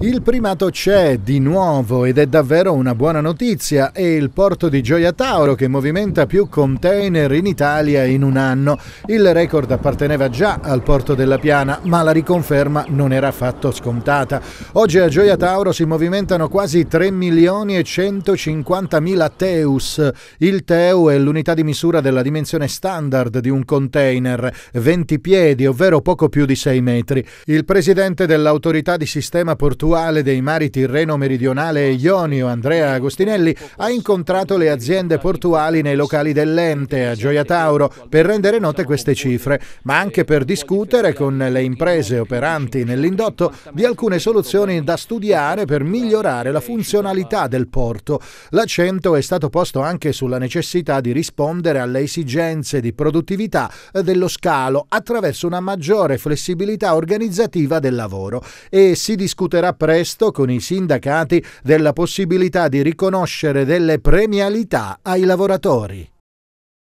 Il primato c'è di nuovo ed è davvero una buona notizia. È il porto di Gioia Tauro che movimenta più container in Italia in un anno. Il record apparteneva già al porto della Piana, ma la riconferma non era affatto scontata. Oggi a Gioia Tauro si movimentano quasi 3 milioni e 150 mila teus. Il teu è l'unità di misura della dimensione standard di un container, 20 piedi, ovvero poco più di 6 metri. Il presidente dell'autorità di sistema portuale attuale dei mari Tirreno meridionale e Ionio, Andrea Agostinelli, ha incontrato le aziende portuali nei locali dell'ente a Gioia Tauro per rendere note queste cifre, ma anche per discutere con le imprese operanti nell'indotto di alcune soluzioni da studiare per migliorare la funzionalità del porto. L'accento è stato posto anche sulla necessità di rispondere alle esigenze di produttività dello scalo attraverso una maggiore flessibilità organizzativa del lavoro e si discuterà presto con i sindacati della possibilità di riconoscere delle premialità ai lavoratori.